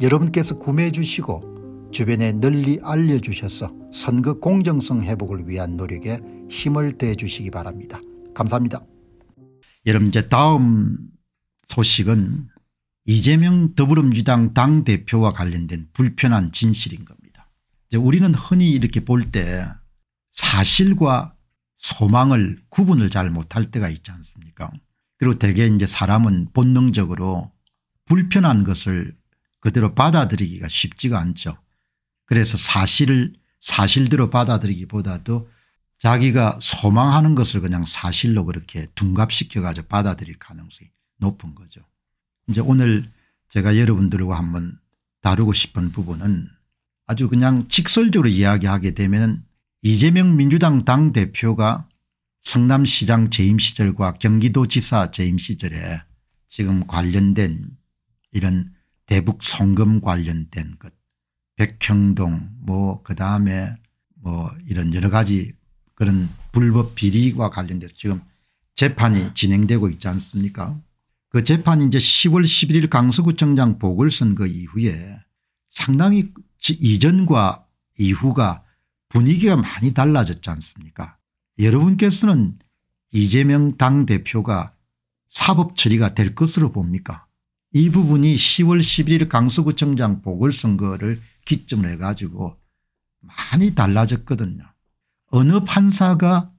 여러분께서 구매해 주시고 주변에 널리 알려주셔서 선거 공정성 회복을 위한 노력에 힘을 대 주시기 바랍니다. 감사합니다. 여러분 이제 다음 소식은 이재명 더불어민주당 당대표와 관련된 불편한 진실인 겁니다. 이제 우리는 흔히 이렇게 볼 때 사실과 소망을 구분을 잘 못할 때가 있지 않습니까 그리고 대개 이제 사람은 본능적으로 불편한 것을 그대로 받아들이기가 쉽지가 않죠. 그래서 사실을 사실대로 받아들이기보다도 자기가 소망하는 것을 그냥 사실로 그렇게 둔갑시켜 가지고 받아들일 가능성이 높은 거죠. 이제 오늘 제가 여러분들과 한번 다루고 싶은 부분은 아주 그냥 직설적으로 이야기하게 되면 이재명 민주당 당대표가 성남시장 재임 시절과 경기도지사 재임 시절에 지금 관련된 이런 대북 송금 관련된 것 백형동 뭐 그다음에 뭐 이런 여러 가지 그런 불법 비리와 관련돼서 지금 재판이 진행되고 있지 않습니까 그 재판이 이제 10월 11일 강서구청장 보궐선거 그 이후에 상당히 이전과 이후가 분위기가 많이 달라졌지 않습니까 여러분께서는 이재명 당대표가 사법 처리가 될 것으로 봅니까 이 부분이 10월 11일 강서구청장 보궐선거를 기점으로 해가지고 많이 달라졌거든요. 어느 판사가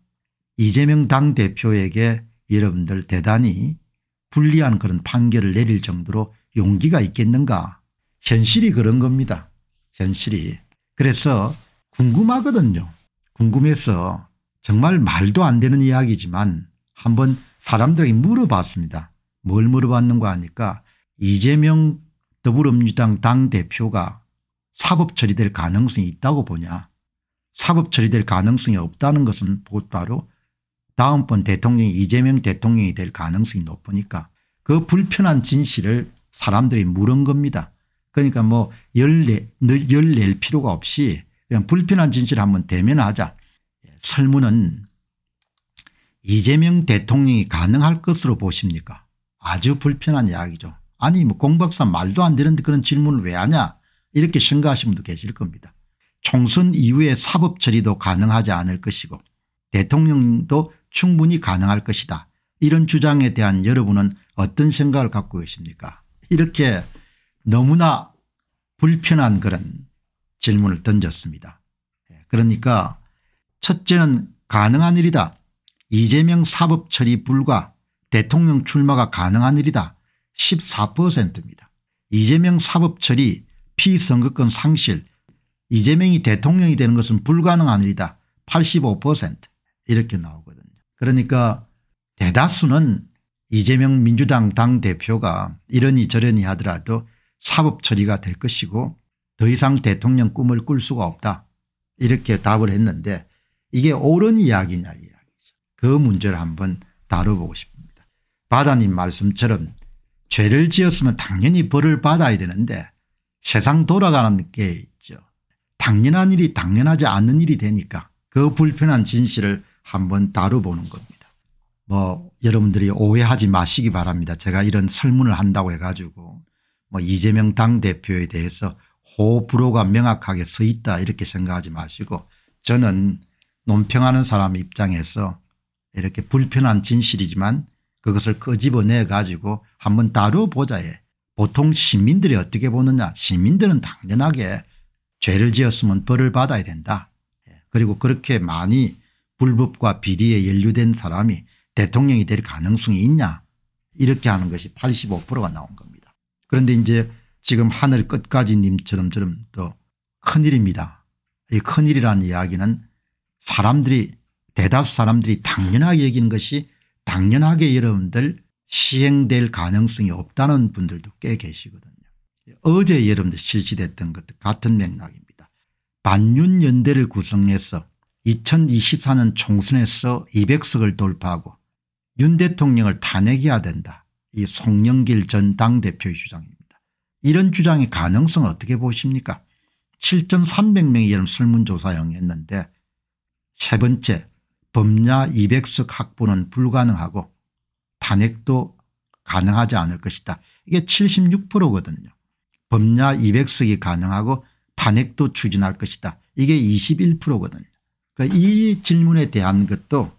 이재명 당대표에게 여러분들 대단히 불리한 그런 판결을 내릴 정도로 용기가 있겠는가 현실이 그런 겁니다. 현실이. 그래서 궁금하거든요. 궁금해서 정말 말도 안 되는 이야기지만 한번 사람들에게 물어봤습니다. 뭘 물어봤는가 하니까 이재명 더불어민주당 당대표가 사법 처리될 가능성이 있다고 보냐 사법 처리될 가능성이 없다는 것은 곧바로 다음번 대통령이 이재명 대통령이 될 가능성이 높으니까 그 불편한 진실을 사람들이 물은 겁니다. 그러니까 뭐 열내, 열낼 필요가 없이 그냥 불편한 진실 을 한번 대면하자. 예, 설문은 이재명 대통령이 가능할 것으로 보십니까 아주 불편한 이야기죠. 아니 뭐 공박사 말도 안 되는 데 그런 질문을 왜 하냐 이렇게 생각하시는 분도 계실 겁니다. 총선 이후에 사법 처리도 가능하지 않을 것이고 대통령도 충분히 가능할 것이다. 이런 주장에 대한 여러분은 어떤 생각을 갖고 계십니까 이렇게 너무나 불편한 그런 질문을 던졌습니다. 예, 그러니까 첫째는 가능한 일이다. 이재명 사법 처리 불과 대통령 출마가 가능한 일이다. 14%입니다. 이재명 사법처리 피선거권 상실 이재명이 대통령이 되는 것은 불가능한 일이다 85% 이렇게 나오거든요. 그러니까 대다수는 이재명 민주당 당대표가 이러니 저러니 하더라도 사법 처리가 될 것이고 더 이상 대통령 꿈을 꿀 수가 없다 이렇게 답을 했는데 이게 옳은 이야기냐 이야기죠. 그 문제를 한번 다뤄보고 싶습니다. 바다님 말씀처럼 죄를 지었으면 당연히 벌을 받아야 되는데 세상 돌아가는 게 있죠. 당연한 일이 당연하지 않는 일이 되니까 그 불편한 진실을 한번 다뤄보는 겁니다. 뭐 여러분들이 오해하지 마시기 바랍니다. 제가 이런 설문을 한다고 해가지고 뭐 이재명 당대표에 대해서 호불호가 명확하게 서 있다 이렇게 생각하지 마시고 저는 논평하는 사람 입장에서 이렇게 불편한 진실이지만 그것을 끄집어내 가지고 한번 다루보자에 보통 시민들이 어떻게 보느냐 시민들은 당연하게 죄를 지었으면 벌을 받아야 된다. 예, 그리고 그렇게 많이 불법과 비리에 연루된 사람이 대통령이 될 가능성이 있냐 이렇게 하는 것이 85%가 나온 겁니다. 그런데 이제 지금 하늘 끝까지 님처럼 저럼 또 큰일입니다. 이 큰일이라는 이야기는 사람들이 대다수 사람들이 당연하게 여기는 것이 당연하게 여러분들 시행될 가능성이 없다는 분들도 꽤 계시거든요. 어제 여러분들 실시됐던 것 같은 맥락입니다. 반윤연대를 구성해서 2024년 총선에서 200석을 돌파하고 윤 대통령을 탄핵해야 된다. 이 송영길 전 당대표의 주장입니다. 이런 주장의 가능성 어떻게 보십니까 7,300명이 여름 설문조사형 했는데 세 번째 법야 200석 확보는 불가능하고 탄핵도 가능하지 않을 것이다. 이게 76%거든요. 법야 200석이 가능하고 탄핵도 추진할 것이다. 이게 21%거든요. 그러니까 이 질문에 대한 것도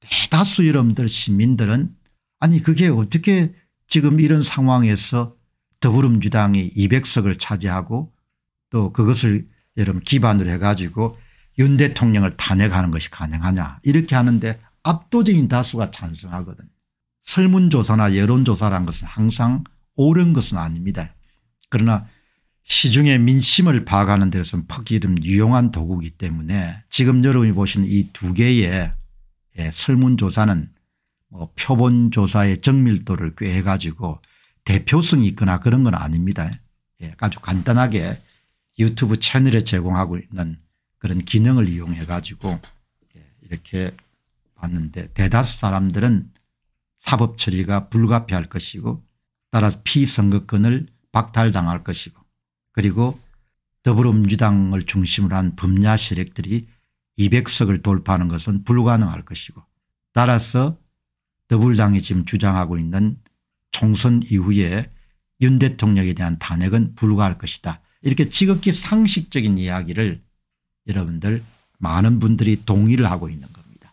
대다수 여러분들 시민들은 아니 그게 어떻게 지금 이런 상황에서 더불어민주당이 200석을 차지하고 또 그것을 여러분 기반으로 해가지고 윤 대통령을 탄핵하는 것이 가능하냐 이렇게 하는데 압도적인 다수가 찬성하거든요. 설문조사나 여론조사란 것은 항상 옳은 것은 아닙니다. 그러나 시중의 민심을 파악하는 데로서는 퍽이름 유용한 도구이기 때문에 지금 여러분이 보신이 두 개의 예, 설문조사는 뭐 표본조사의 정밀도를 꾀 해가지고 대표성이 있거나 그런 건 아닙니다. 예, 아주 간단하게 유튜브 채널에 제공하고 있는 그런 기능을 이용해 가지고 예, 이렇게 봤는데 대다수 사람들은 사법 처리가 불가피할 것이고 따라서 피선거권을 박탈당할 것이고 그리고 더불어민주당을 중심으로 한 범야 세력들이 200석을 돌파하는 것은 불가능할 것이고 따라서 더불당이 지금 주장하고 있는 총선 이후에 윤 대통령에 대한 탄핵은 불가할 것이다. 이렇게 지극히 상식적인 이야기를 여러분들 많은 분들이 동의를 하고 있는 겁니다.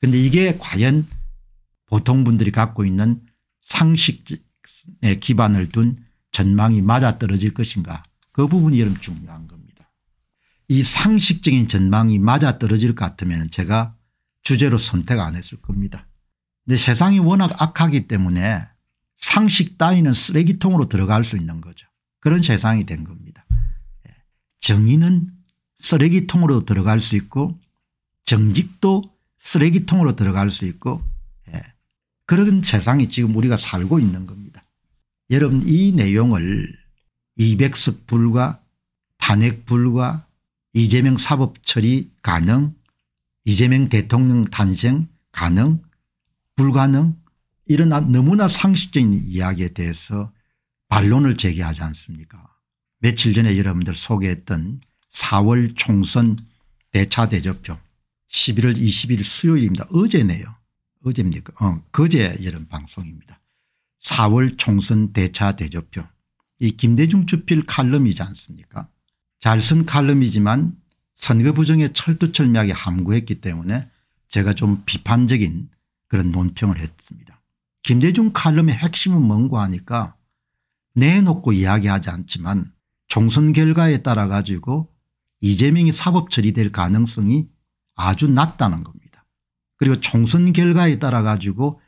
그런데 이게 과연 보통 분들이 갖고 있는 상식에 기반을 둔 전망이 맞아떨어질 것인가 그 부분이 여러분 중요한 겁니다. 이 상식적인 전망이 맞아떨어질 것 같으면 제가 주제로 선택 안 했을 겁니다. 근데 세상이 워낙 악하기 때문에 상식 따위는 쓰레기통으로 들어갈 수 있는 거죠. 그런 세상이 된 겁니다. 예. 정의는 쓰레기통으로 들어갈 수 있고 정직도 쓰레기통으로 들어갈 수 있고 그런 세상이 지금 우리가 살고 있는 겁니다. 여러분 이 내용을 이백석 불과 탄핵 불과 이재명 사법 처리 가능 이재명 대통령 탄생 가능 불가능 이런 아, 너무나 상식적인 이야기에 대해서 반론을 제기하지 않습니까 며칠 전에 여러분들 소개했던 4월 총선 대차 대조표 11월 20일 수요일입니다. 어제네요. 어제입니까? 어, 그제 이런 방송입니다. 4월 총선 대차 대조표. 이 김대중 주필 칼럼이지 않습니까? 잘 쓴 칼럼이지만 선거 부정에 철두철미하게 함구했기 때문에 제가 좀 비판적인 그런 논평을 했습니다. 김대중 칼럼의 핵심은 뭔고 하니까 내놓고 이야기하지 않지만 총선 결과에 따라 가지고 이재명이 사법 처리될 가능성이 아주 낮다는 겁니다. 그리고 총선 결과에 따라 가지고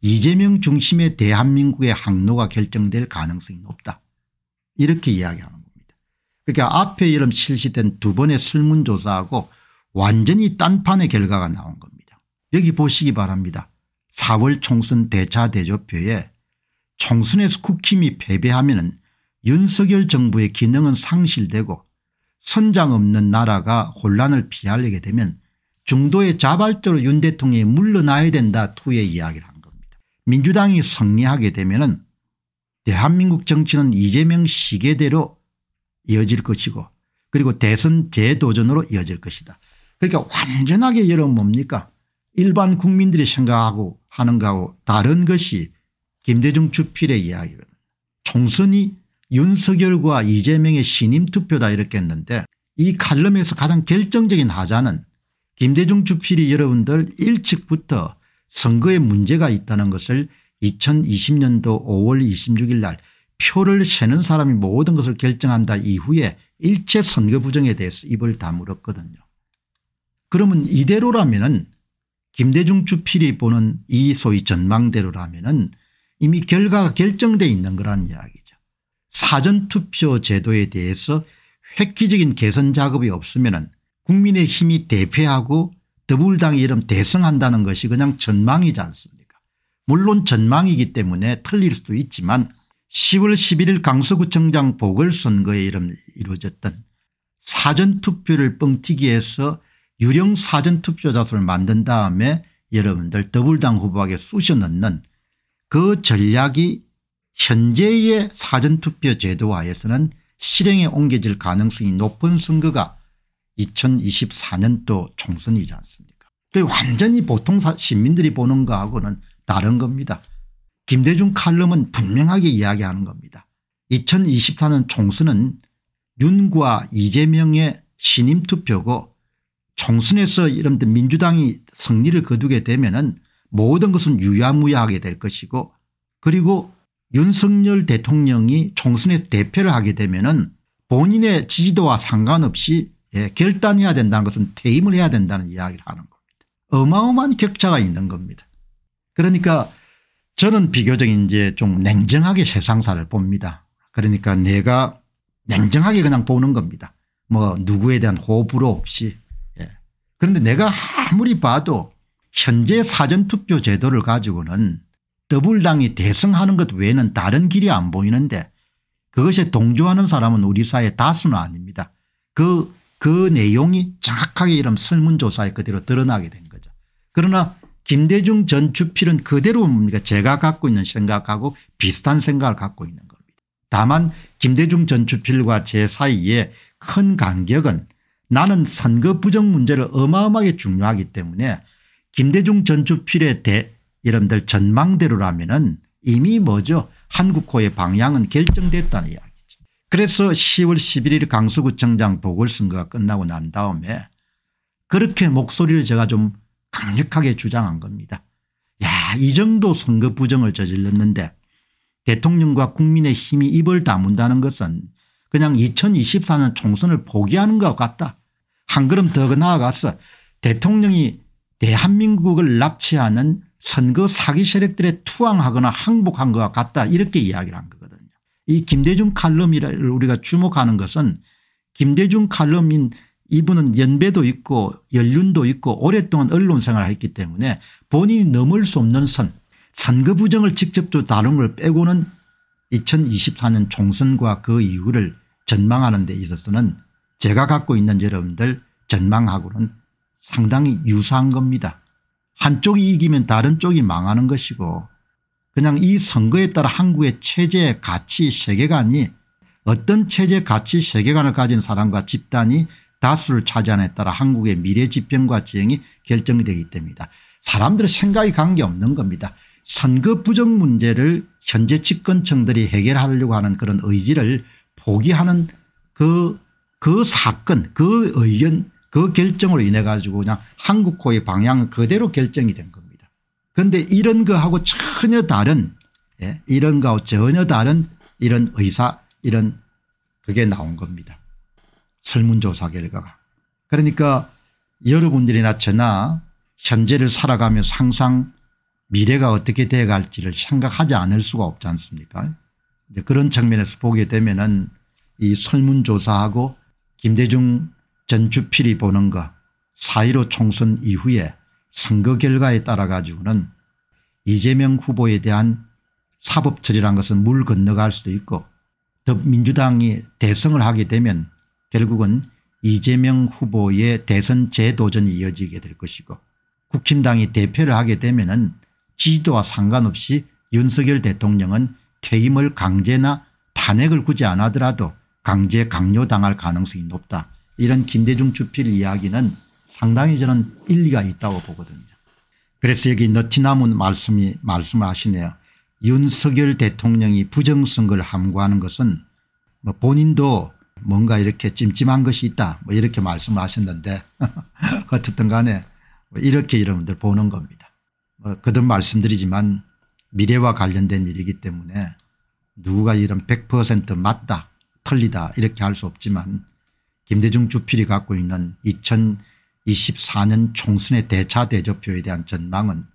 이재명 중심의 대한민국의 항로가 결정될 가능성이 높다 이렇게 이야기하는 겁니다. 그러니까 앞에 이름 실시된 두 번의 설문조사하고 완전히 딴판의 결과가 나온 겁니다. 여기 보시기 바랍니다. 4월 총선 대차 대조표에 총선에서 국힘이 패배하면 은 윤석열 정부의 기능은 상실되고 선장 없는 나라가 혼란을 피하려게 되면 중도의 자발적으로 윤 대통령이 물러나야 된다 투의 이야기를 한 겁니다. 민주당이 승리하게 되면 은 대한민국 정치는 이재명 시계대로 이어질 것이고 그리고 대선 재도전으로 이어질 것이다. 그러니까 완전하게 여러분 뭡니까 일반 국민들이 생각하고 하는 거하고 다른 것이 김대중 주필의 이야기거든요. 총선이 윤석열과 이재명의 신임 투표다 이렇게 했는데 이 칼럼에서 가장 결정적인 하자는 김대중 주필이 여러분들 일찍부터 선거에 문제가 있다는 것을 2020년도 5월 26일 날 표를 세는 사람이 모든 것을 결정한다 이후에 일체 선거 부정에 대해서 입을 다물었거든요. 그러면 이대로라면은 김대중 주필이 보는 이 소위 전망대로라면은 이미 결과가 결정돼 있는 거란 이야기죠. 사전투표 제도에 대해서 획기적인 개선 작업이 없으면은 국민의힘이 대패하고 더불당 이름 대승한다는 것이 그냥 전망이지 않습니까 물론 전망이기 때문에 틀릴 수도 있지만 10월 11일 강서구청장 보궐선거에 이름 이루어졌던 사전투표를 뻥튀기해서 유령 사전투표자수를 만든 다음에 여러분들 더불당 후보에게 쑤셔넣는 그 전략이 현재의 사전투표 제도화에서는 실행에 옮겨질 가능성이 높은 선거가 2024년도 총선이지 않습니까 완전히 보통 시민들이 보는 거하고는 다른 겁니다. 김대중 칼럼은 분명하게 이야기하는 겁니다. 2024년 총선은 윤과 이재명의 신임 투표고 총선에서 이른 민주당이 승리를 거두게 되면 은 모든 것은 유야무야하게 될 것이고 그리고 윤석열 대통령이 총선에서 대표를 하게 되면 은 본인의 지지도와 상관없이 예, 결단해야 된다는 것은 퇴임을 해야 된다는 이야기를 하는 겁니다. 어마어마한 격차가 있는 겁니다. 그러니까 저는 비교적 이제 좀 냉정하게 세상사를 봅니다. 그러니까 내가 냉정하게 그냥 보는 겁니다. 뭐 누구에 대한 호불호 없이. 예. 그런데 내가 아무리 봐도 현재 사전투표 제도를 가지고는 더불당이 대승하는 것 외에는 다른 길이 안 보이는데 그것에 동조하는 사람은 우리 사회 다수는 아닙니다. 그그 내용이 정확하게 이런 설문조사에 그대로 드러나게 된 거죠. 그러나 김대중 전 주필은 그대로 뭡니까 제가 갖고 있는 생각하고 비슷한 생각을 갖고 있는 겁니다. 다만 김대중 전 주필과 제 사이에 큰 간격은 나는 선거 부정 문제를 어마어마하게 중요하기 때문에 김대중 전 주필의 대 여러분들 전망대로라면 은 이미 뭐죠 한국호의 방향은 결정됐다는 이야기 그래서 10월 11일 강서구청장 보궐선거가 끝나고 난 다음에 그렇게 목소리를 제가 좀 강력하게 주장한 겁니다. 야이 정도 선거 부정을 저질렀는데 대통령과 국민의 힘이 입을 다문다는 것은 그냥 2024년 총선을 포기하는 것 같다. 한 걸음 더 그 나아가서 대통령이 대한민국을 납치하는 선거 사기 세력들의 투항하거나 항복한 것 같다 이렇게 이야기를 한 거거든요. 이 김대중 칼럼이를 우리가 주목하는 것은 김대중 칼럼인 이분은 연배도 있고 연륜도 있고 오랫동안 언론 생활을 했기 때문에 본인이 넘을 수 없는 선 선거 부정을 직접또 다룬 걸 빼고는 2024년 총선과 그 이후를 전망하는 데 있어서는 제가 갖고 있는 여러분들 전망하고는 상당히 유사한 겁니다. 한쪽이 이기면 다른 쪽이 망하는 것이고 그냥 이 선거에 따라 한국의 체제 가치 세계관이 어떤 체제 가치 세계관을 가진 사람과 집단이 다수를 차지하느에 따라 한국의 미래 집행과 지행이 결정이 되기 때문이다. 사람들의 생각이 관계없는 겁니다. 선거 부정 문제를 현재 집권층들이 해결하려고 하는 그런 의지를 포기하는 그, 그 사건 그 의견 그 결정으로 인해 가지고 그냥 한국호의 방향 그대로 결정이 된 겁니다. 그런데 이런 거하고 전혀 다른 예? 이런 거하고 전혀 다른 이런 의사 이런 그게 나온 겁니다. 설문조사 결과가. 그러니까 여러분들이나 저나 현재를 살아가면서 항상 미래가 어떻게 되어 갈지를 생각하지 않을 수가 없지 않습니까 그런 측면에서 보게 되면 은이 설문조사하고 김대중 전 주필이 보는 거4.15 총선 이후에 선거 결과에 따라 가지고는 이재명 후보에 대한 사법처리란 것은 물 건너갈 수도 있고 더 민주당이 대성을 하게 되면 결국은 이재명 후보의 대선 재도전이 이어지게 될 것이고 국힘당이 대표를 하게 되면 은 지도와 상관없이 윤석열 대통령은 퇴임을 강제나 탄핵을 굳이 안 하더라도 강제 강요당할 가능성이 높다. 이런 김대중 주필 이야기는 상당히 저는 일리가 있다고 보거든요. 그래서 여기 너티나무 말씀이 말씀하시네요. 윤석열 대통령이 부정선거를 함구하는 것은 뭐 본인도 뭔가 이렇게 찜찜한 것이 있다 뭐 이렇게 말씀을 하셨는데 어쨌든 간에 뭐 이렇게 여러분들 보는 겁니다. 뭐 그든 말씀드리지만 미래와 관련된 일이기 때문에 누구가 이런 100% 맞다 틀리다 이렇게 할 수 없지만 김대중 주필이 갖고 있는 2000 24년 총선의 대차 대조표에 대한 전망은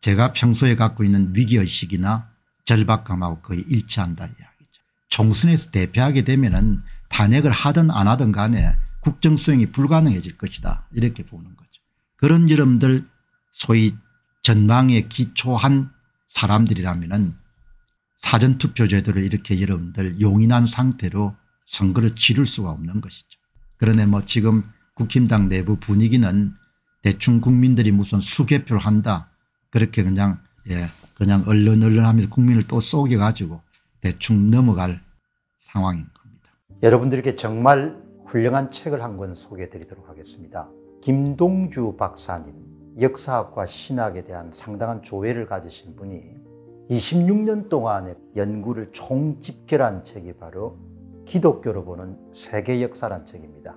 제가 평소에 갖고 있는 위기의식이나 절박감하고 거의 일치한다 이야기죠. 총선에서 대패하게 되면 은 탄핵을 하든 안 하든 간에 국정 수행이 불가능해질 것이다 이렇게 보는 거죠. 그런 여러분들 소위 전망에 기초한 사람들이라면 은 사전투표 제도를 이렇게 여러분들 용인한 상태로 선거를 치를 수가 없는 것이죠. 그러네 뭐 지금 국힘당 내부 분위기는 대충 국민들이 무슨 수개표를 한다 그렇게 그냥 예 그냥 얼른얼른하면서 국민을 또 쏘게 가지고 대충 넘어갈 상황인 겁니다. 여러분들께 정말 훌륭한 책을 한 권 소개해드리도록 하겠습니다. 김동주 박사님 역사학과 신학에 대한 상당한 조회를 가지신 분이 26년 동안의 연구를 총집결한 책이 바로 기독교로 보는 세계 역사란 책입니다.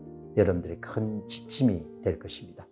여러분들의 큰 지침이 될 것입니다.